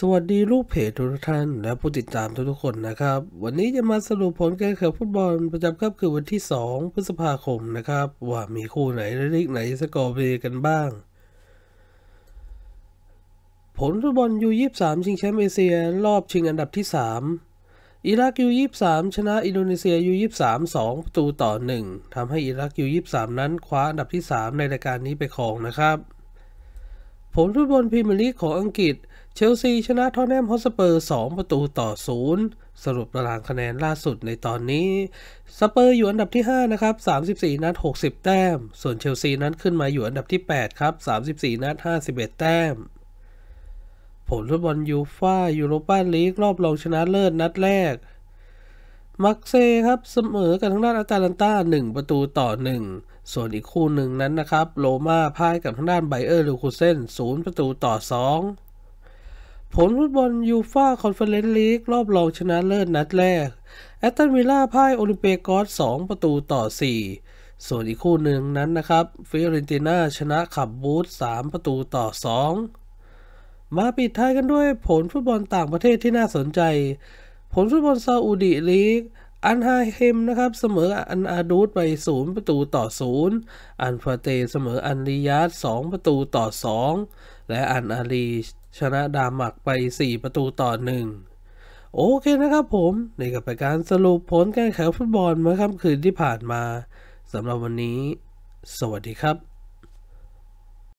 สวัสดีลูกเพจทุกท่านและผู้ติดตามทุกๆคนนะครับ วันนี้จะมาสรุปผลการแข่งฟุตบอลประจำค่ำคือวันที่ 2 พฤษภาคมนะครับ ว่ามีคู่ไหนและลีกไหนสกอร์เบกันบ้าง ผลฟุตบอลยู23ชิงแชมป์เอเชีย รอบชิงอันดับที่ 3อิรักยู23ชนะอินโดนีเซียยู23 2 ประตูต่อ 1ทำให้อิรักยู23นั้นคว้าอันดับที่ 3 ในรายการนี้ไปครองนะครับผลฟุตบอลพรีเมียร์ลีกของอังกฤษ เชลซี ชนะทอตแนมฮอสเปอร์ 2 ประตูต่อ 0 สรุปตารางคะแนนล่าสุดในตอนนี้ สเปอร์อยู่อันดับที่ 5 นะครับ 34 นัด 60 แต้ม ส่วนเชลซีนั้นขึ้นมาอยู่อันดับที่ 8 ครับ 34 นัด 51 แต้ม ผลฟุตบอลยูฟ่ายูโรปาลีกรอบรองชนะเลิศนัดแรก มักเซครับเสมอกันทางด้านอาตาลันตา1 ประตูต่อ 1ส่วนอีกคู่หนึ่งนั้นนะครับ โรมาพ่ายกับทางด้านไบเออร์ลูคูเซนศูนย์ประตูต่อ 2 ผลฟุตบอลยูฟาคอนเฟอเรนซ์ลีกรอบรองชนะเลิศนัดแรกแอตตันวิลล่าพ่ายโอลิมเปกอส2ประตูต่อ 4 ส่วนอีกคู่หนึ่งนั้นนะครับฟิโอเรนติน่าชนะขับบูธ3ประตูต่อ 2 มาปิดท้ายกันด้วยผลฟุตบอลต่างประเทศที่น่าสนใจ ผลฟุตบอลซาอุดีลีกอันฮาเฮมนะครับเสมออันอาดูดไปศูนย์ประตูต่อศูนย์อันฟาเตเสมออันริยาดงประตูต่อสองและอันอาลีชนะดามักไปสี่ประตูต่อหนึ่งโอเคนะครับผม นี่ก็เป็นการสรุปผลการแข่งฟุตบอลเมื่อค่ำคืนที่ผ่านมาสำหรับวันนี้ สวัสดีครับ